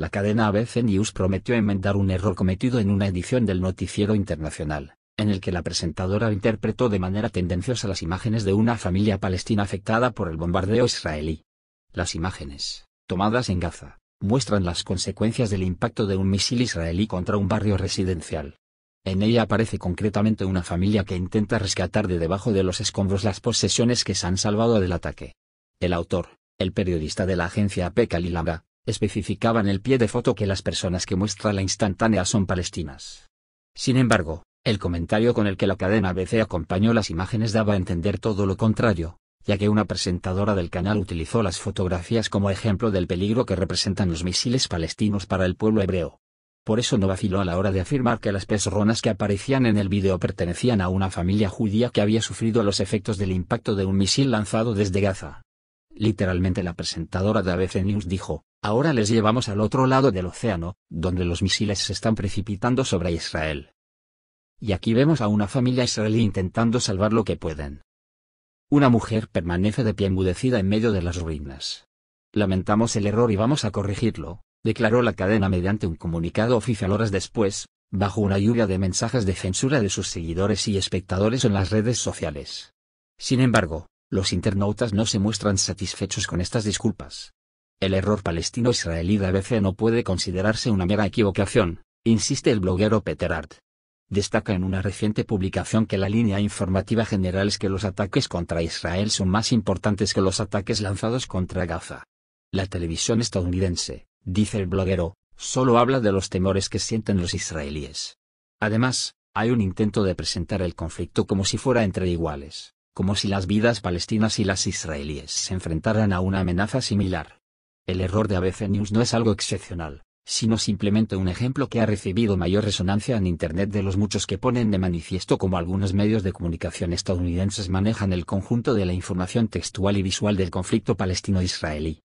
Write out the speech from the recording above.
La cadena ABC News prometió enmendar un error cometido en una edición del noticiero internacional, en el que la presentadora interpretó de manera tendenciosa las imágenes de una familia palestina afectada por el bombardeo israelí. Las imágenes, tomadas en Gaza, muestran las consecuencias del impacto de un misil israelí contra un barrio residencial. En ella aparece concretamente una familia que intenta rescatar de debajo de los escombros las posesiones que se han salvado del ataque. El autor, el periodista de la agencia AP especificaba en el pie de foto que las personas que muestra la instantánea son palestinas. Sin embargo, el comentario con el que la cadena ABC acompañó las imágenes daba a entender todo lo contrario, ya que una presentadora del canal utilizó las fotografías como ejemplo del peligro que representan los misiles palestinos para el pueblo hebreo. Por eso no vaciló a la hora de afirmar que las personas que aparecían en el vídeo pertenecían a una familia judía que había sufrido los efectos del impacto de un misil lanzado desde Gaza. Literalmente la presentadora de ABC News dijo, Ahora les llevamos al otro lado del océano, donde los misiles se están precipitando sobre Israel. Y aquí vemos a una familia israelí intentando salvar lo que pueden. Una mujer permanece de pie enmudecida en medio de las ruinas. Lamentamos el error y vamos a corregirlo, declaró la cadena mediante un comunicado oficial horas después, bajo una lluvia de mensajes de censura de sus seguidores y espectadores en las redes sociales. Sin embargo, los internautas no se muestran satisfechos con estas disculpas. El error palestino-israelí de ABC no puede considerarse una mera equivocación, insiste el bloguero Peter Art. Destaca en una reciente publicación que la línea informativa general es que los ataques contra Israel son más importantes que los ataques lanzados contra Gaza. La televisión estadounidense, dice el bloguero, solo habla de los temores que sienten los israelíes. Además, hay un intento de presentar el conflicto como si fuera entre iguales, como si las vidas palestinas y las israelíes se enfrentaran a una amenaza similar. El error de ABC News no es algo excepcional, sino simplemente un ejemplo que ha recibido mayor resonancia en Internet de los muchos que ponen de manifiesto como algunos medios de comunicación estadounidenses manejan el conjunto de la información textual y visual del conflicto palestino-israelí,